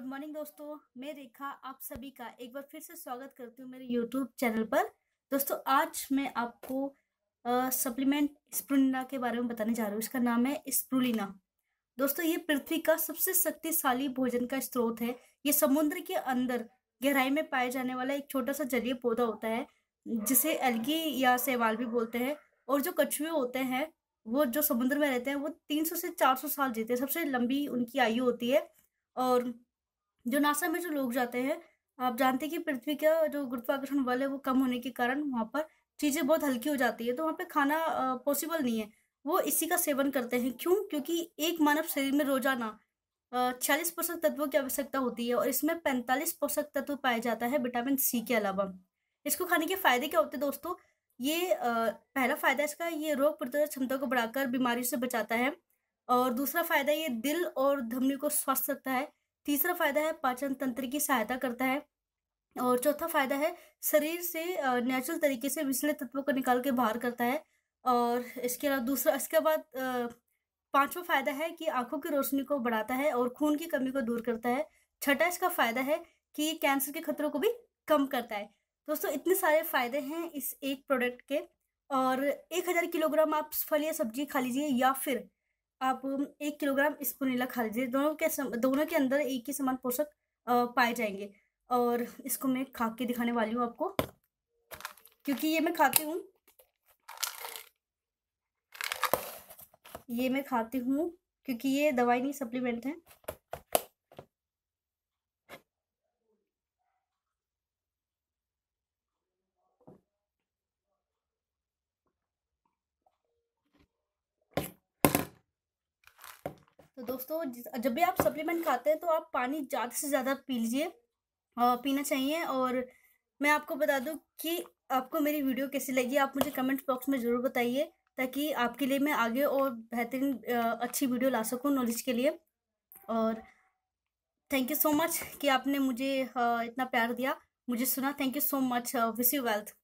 good morning दोस्तों मैं रेखा आप सभी का एक बार फिर से स्वागत करती हूँ मेरे यूट्यूब चैनल पर दोस्तों आज मैं आपको सप्लीमेंट स्प्रुलिना के बारे में बताने जा रही हूँ इसका नाम है स्प्रुलिना दोस्तों ये पृथ्वी का सबसे शक्तिशाली भोजन का स्रोत है ये समुद्र के अंदर गहराई में पाया जाने वाला एक छोटा सा जलीय पौधा होता है जिसे एल्गी या सेवाल भी बोलते हैं और जो कछुए होते हैं वो जो समुद्र में रहते हैं वो 300 से 400 साल जीते हैं सबसे लंबी उनकी आयु होती है और जो नासा में जो लोग जाते हैं आप जानते हैं कि पृथ्वी का जो गुरुत्वाकर्षण बल है वो कम होने के कारण वहाँ पर चीज़ें बहुत हल्की हो जाती है तो वहाँ पे खाना पॉसिबल नहीं है वो इसी का सेवन करते हैं क्यों क्योंकि एक मानव शरीर में रोजाना छियालीस पोषक तत्वों की आवश्यकता होती है और इसमें पैंतालीस पोषक तत्व पाया जाता है विटामिन सी के अलावा इसको खाने के फायदे क्या होते हैं दोस्तों ये पहला फ़ायदा इसका ये रोग प्रतिरोधक क्षमता को बढ़ाकर बीमारियों से बचाता है और दूसरा फ़ायदा ये दिल और धमनी को स्वस्थ रखता है तीसरा फायदा है पाचन तंत्र की सहायता करता है और चौथा फायदा है शरीर से नेचुरल तरीके से विषले तत्वों को निकाल के बाहर करता है और इसके अलावा दूसरा इसके बाद पांचवा फायदा है कि आंखों की रोशनी को बढ़ाता है और खून की कमी को दूर करता है छठा इसका फायदा है कि कैंसर के खतरों को भी कम करता है दोस्तों इतने सारे फायदे हैं इस एक प्रोडक्ट के और एक हज़ार किलोग्राम आप फल या सब्जी खा लीजिए या फिर आप एक किलोग्राम खा लीजिए दोनों के सम, दोनों के अंदर एक ही समान पोषक पाए जाएंगे और इसको मैं खा के दिखाने वाली हूँ आपको क्योंकि ये मैं खाती हूँ ये मैं खाती हूँ क्योंकि ये दवाई नहीं सप्लीमेंट है तो दोस्तों जब भी आप सप्लीमेंट खाते हैं तो आप पानी ज़्यादा से ज़्यादा पी लीजिए पीना चाहिए और मैं आपको बता दूं कि आपको मेरी वीडियो कैसी लगी आप मुझे कमेंट बॉक्स में ज़रूर बताइए ताकि आपके लिए मैं आगे और बेहतरीन अच्छी वीडियो ला सकूँ नॉलेज के लिए और थैंक यू सो मच कि आपने मुझे इतना प्यार दिया मुझे सुना thank you so much wish you wealth